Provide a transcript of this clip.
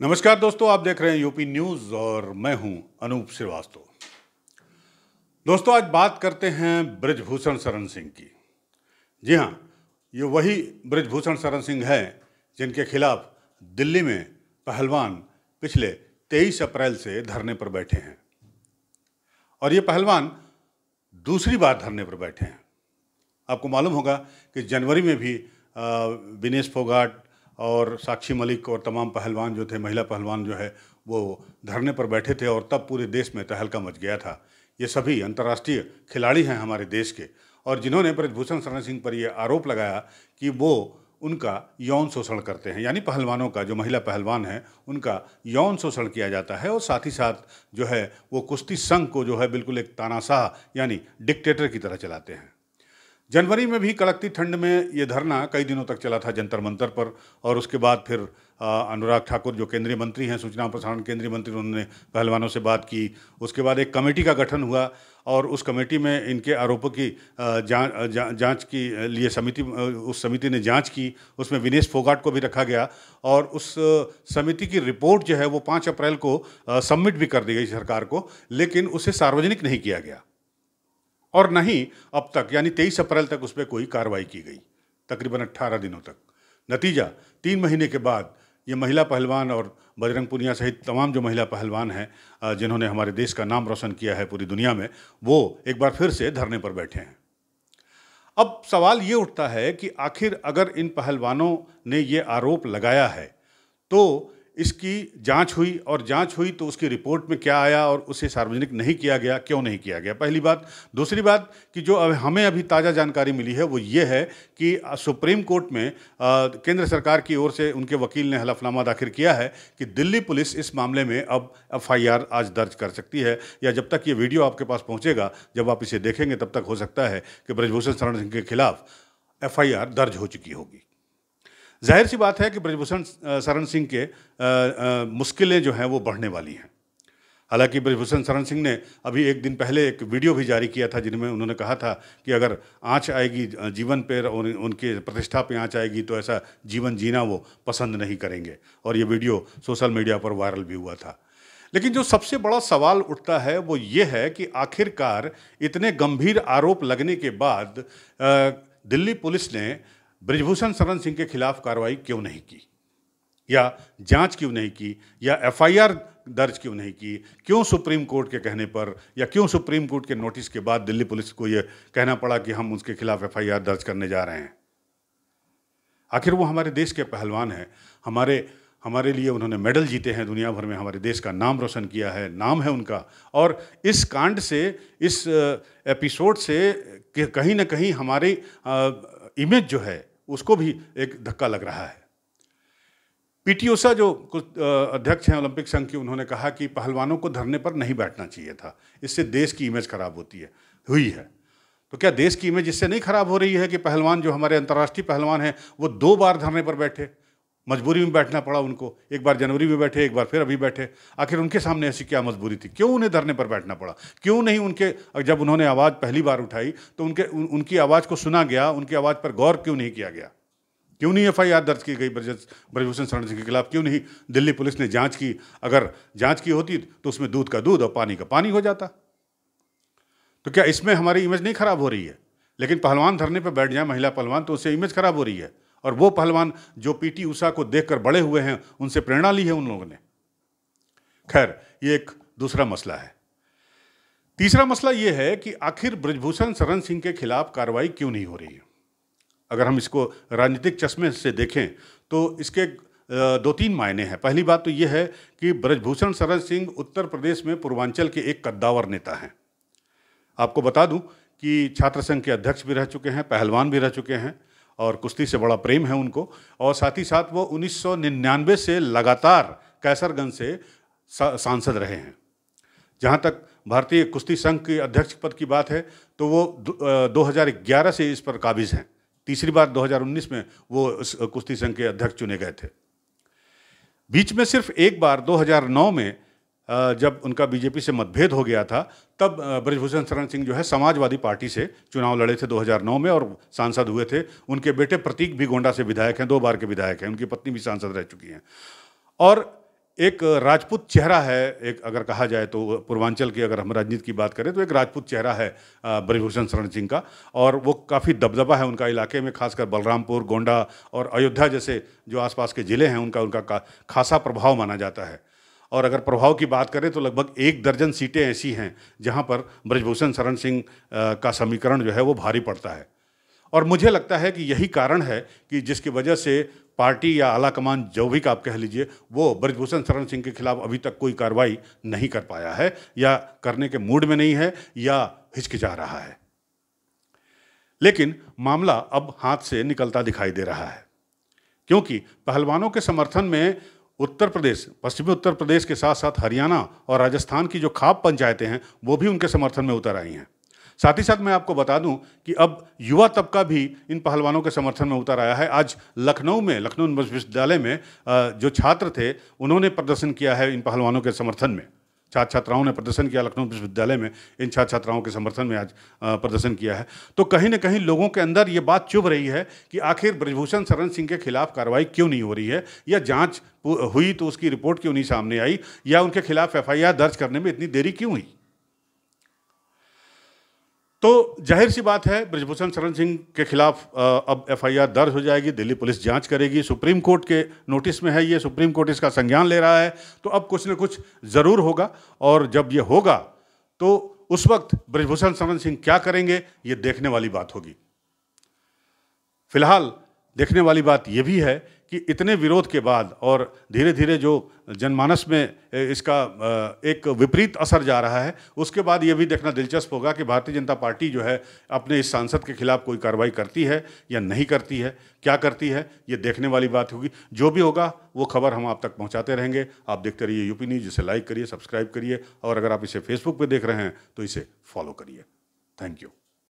नमस्कार दोस्तों आप देख रहे हैं यूपी न्यूज़ और मैं हूं अनूप श्रीवास्तव दोस्तों आज बात करते हैं ब्रजभूषण शरण सिंह की जी हां ये वही ब्रजभूषण शरण सिंह हैं जिनके खिलाफ दिल्ली में पहलवान पिछले 23 अप्रैल से धरने पर बैठे हैं और ये पहलवान दूसरी बार धरने पर बैठे हैं आपको मालूम होगा कि जनवरी में भी विनेश फोगाट और साक्षी मलिक और तमाम पहलवान जो थे महिला पहलवान जो है वो धरने पर बैठे थे और तब पूरे देश में तहलका मच गया था ये सभी अंतर्राष्ट्रीय खिलाड़ी हैं हमारे देश के और जिन्होंने ब्रजभूषण शरण सिंह पर ये आरोप लगाया कि वो उनका यौन शोषण करते हैं यानी पहलवानों का जो महिला पहलवान है उनका यौन शोषण किया जाता है और साथ ही साथ जो है वो कुश्ती संघ को जो है बिल्कुल एक तानाशाह यानी डिक्टेटर की तरह चलाते हैं जनवरी में भी कड़कती ठंड में ये धरना कई दिनों तक चला था जंतर मंतर पर और उसके बाद फिर अनुराग ठाकुर जो केंद्रीय मंत्री हैं सूचना प्रसारण केंद्रीय मंत्री उन्होंने पहलवानों से बात की उसके बाद एक कमेटी का गठन हुआ और उस कमेटी में इनके आरोपों की जांच जा, की लिए समिति उस समिति ने जांच की उसमें विनेश फोगाट को भी रखा गया और उस समिति की रिपोर्ट जो है वो पाँच अप्रैल को सबमिट भी कर दी गई सरकार को लेकिन उसे सार्वजनिक नहीं किया गया और ही अब तक यानी तेईस अप्रैल तक उस पर कोई कार्रवाई की गई तकरीबन अट्ठारह दिनों तक नतीजा तीन महीने के बाद ये महिला पहलवान और बजरंग पुनिया सहित तमाम जो महिला पहलवान हैं जिन्होंने हमारे देश का नाम रोशन किया है पूरी दुनिया में वो एक बार फिर से धरने पर बैठे हैं अब सवाल ये उठता है कि आखिर अगर इन पहलवानों ने ये आरोप लगाया है तो इसकी जांच हुई और जांच हुई तो उसकी रिपोर्ट में क्या आया और उसे सार्वजनिक नहीं किया गया क्यों नहीं किया गया पहली बात दूसरी बात कि जो अब हमें अभी ताज़ा जानकारी मिली है वो ये है कि सुप्रीम कोर्ट में केंद्र सरकार की ओर से उनके वकील ने हलफनामा दाखिल किया है कि दिल्ली पुलिस इस मामले में अब एफ आज दर्ज कर सकती है या जब तक ये वीडियो आपके पास पहुँचेगा जब आप इसे देखेंगे तब तक हो सकता है कि ब्रजभूषण शरण सिंह के खिलाफ एफ दर्ज हो चुकी होगी जाहिर सी बात है कि ब्रजभूषण शरण सिंह के मुश्किलें जो हैं वो बढ़ने वाली हैं हालांकि ब्रजभूषण शरण सिंह ने अभी एक दिन पहले एक वीडियो भी जारी किया था जिनमें उन्होंने कहा था कि अगर आँच आएगी जीवन पर उन, उनके प्रतिष्ठा पे आँच आएगी तो ऐसा जीवन जीना वो पसंद नहीं करेंगे और ये वीडियो सोशल मीडिया पर वायरल भी हुआ था लेकिन जो सबसे बड़ा सवाल उठता है वो ये है कि आखिरकार इतने गंभीर आरोप लगने के बाद दिल्ली पुलिस ने ब्रिजभूषण शरण सिंह के खिलाफ कार्रवाई क्यों नहीं की या जांच क्यों नहीं की या एफआईआर दर्ज क्यों नहीं की क्यों सुप्रीम कोर्ट के कहने पर या क्यों सुप्रीम कोर्ट के नोटिस के बाद दिल्ली पुलिस को यह कहना पड़ा कि हम उसके खिलाफ एफआईआर दर्ज करने जा रहे हैं आखिर वो हमारे देश के पहलवान हैं हमारे हमारे लिए उन्होंने मेडल जीते हैं दुनिया भर में हमारे देश का नाम रोशन किया है नाम है उनका और इस कांड से इस एपिसोड से कहीं ना कहीं हमारी इमेज जो है उसको भी एक धक्का लग रहा है पीटी ओषा जो कुछ अध्यक्ष हैं ओलंपिक संघ के उन्होंने कहा कि पहलवानों को धरने पर नहीं बैठना चाहिए था इससे देश की इमेज खराब होती है हुई है तो क्या देश की इमेज इससे नहीं खराब हो रही है कि पहलवान जो हमारे अंतर्राष्ट्रीय पहलवान हैं वो दो बार धरने पर बैठे मजबूरी में बैठना पड़ा उनको एक बार जनवरी में बैठे एक बार फिर अभी बैठे आखिर उनके सामने ऐसी क्या मजबूरी थी क्यों उन्हें धरने पर बैठना पड़ा क्यों नहीं उनके जब उन्होंने आवाज़ पहली बार उठाई तो उनके उन, उनकी आवाज़ को सुना गया उनकी आवाज़ पर गौर क्यों नहीं किया गया क्यों नहीं एफ दर्ज की गई ब्रजभूषण शरण सिंह के खिलाफ क्यों नहीं दिल्ली पुलिस ने जाँच की अगर जाँच की होती तो उसमें दूध का दूध और पानी का पानी हो जाता तो क्या इसमें हमारी इमेज नहीं खराब हो रही है लेकिन पहलवान धरने पर बैठ जाए महिला पहलवान तो उससे इमेज खराब हो रही है और वो पहलवान जो पीटी उषा को देखकर बड़े हुए हैं उनसे प्रेरणा ली है उन लोगों ने खैर ये एक दूसरा मसला है तीसरा मसला ये है कि आखिर ब्रजभूषण शरण सिंह के खिलाफ कार्रवाई क्यों नहीं हो रही है अगर हम इसको राजनीतिक चश्मे से देखें तो इसके दो तीन मायने हैं पहली बात तो ये है कि ब्रजभूषण शरण सिंह उत्तर प्रदेश में पूर्वांचल के एक कद्दावर नेता हैं आपको बता दूं कि छात्र संघ के अध्यक्ष भी रह चुके हैं पहलवान भी रह चुके हैं और कुश्ती से बड़ा प्रेम है उनको और साथ ही साथ वो 1999 से लगातार कैसरगंज से सांसद रहे हैं जहाँ तक भारतीय कुश्ती संघ के अध्यक्ष पद की बात है तो वो 2011 से इस पर काबिज हैं तीसरी बार 2019 में वो कुश्ती संघ के अध्यक्ष चुने गए थे बीच में सिर्फ एक बार 2009 में जब उनका बीजेपी से मतभेद हो गया था तब ब्रजभूषण शरण सिंह जो है समाजवादी पार्टी से चुनाव लड़े थे 2009 में और सांसद हुए थे उनके बेटे प्रतीक भी गोंडा से विधायक हैं दो बार के विधायक हैं उनकी पत्नी भी सांसद रह चुकी हैं और एक राजपूत चेहरा है एक अगर कहा जाए तो पूर्वांचल की अगर हम राजनीति की बात करें तो एक राजपूत चेहरा है ब्रजभूषण शरण सिंह का और वो काफ़ी दबदबा है उनका इलाके में खासकर बलरामपुर गोंडा और अयोध्या जैसे जो आसपास के ज़िले हैं उनका उनका खासा प्रभाव माना जाता है और अगर प्रभाव की बात करें तो लगभग एक दर्जन सीटें ऐसी हैं जहां पर ब्रजभूषण शरण सिंह का समीकरण जो है वो भारी पड़ता है और मुझे लगता है कि यही कारण है कि जिसकी वजह से पार्टी या आला कमान जो भी आप कह लीजिए वो ब्रजभूषण शरण सिंह के खिलाफ अभी तक कोई कार्रवाई नहीं कर पाया है या करने के मूड में नहीं है या हिचकिचा रहा है लेकिन मामला अब हाथ से निकलता दिखाई दे रहा है क्योंकि पहलवानों के समर्थन में उत्तर प्रदेश पश्चिमी उत्तर प्रदेश के साथ साथ हरियाणा और राजस्थान की जो खाप पंचायतें हैं वो भी उनके समर्थन में उतर आई हैं साथ ही साथ मैं आपको बता दूं कि अब युवा तबका भी इन पहलवानों के समर्थन में उतर आया है आज लखनऊ में लखनऊ विश्वविद्यालय में जो छात्र थे उन्होंने प्रदर्शन किया है इन पहलवानों के समर्थन में छात्र छात्राओं ने प्रदर्शन किया लखनऊ विश्वविद्यालय में इन छात्र छात्राओं के समर्थन में आज प्रदर्शन किया है तो कहीं ना कहीं लोगों के अंदर ये बात चुभ रही है कि आखिर ब्रजभूषण शरण सिंह के खिलाफ कार्रवाई क्यों नहीं हो रही है या जाँच हुई तो उसकी रिपोर्ट क्यों नहीं सामने आई या उनके खिलाफ एफ दर्ज करने में इतनी देरी क्यों हुई तो जाहिर सी बात है ब्रजभूषण शरण सिंह के खिलाफ अब एफआईआर दर्ज हो जाएगी दिल्ली पुलिस जांच करेगी सुप्रीम कोर्ट के नोटिस में है ये सुप्रीम कोर्ट इसका संज्ञान ले रहा है तो अब कुछ न कुछ ज़रूर होगा और जब ये होगा तो उस वक्त ब्रजभूषण शरण सिंह क्या करेंगे ये देखने वाली बात होगी फिलहाल देखने वाली बात यह भी है कि इतने विरोध के बाद और धीरे धीरे जो जनमानस में इसका एक विपरीत असर जा रहा है उसके बाद ये भी देखना दिलचस्प होगा कि भारतीय जनता पार्टी जो है अपने इस सांसद के खिलाफ कोई कार्रवाई करती है या नहीं करती है क्या करती है ये देखने वाली बात होगी जो भी होगा वो खबर हम आप तक पहुंचाते रहेंगे आप देखते रहिए यूपी न्यूज इसे लाइक करिए सब्सक्राइब करिए और अगर आप इसे फेसबुक पर देख रहे हैं तो इसे फॉलो करिए थैंक यू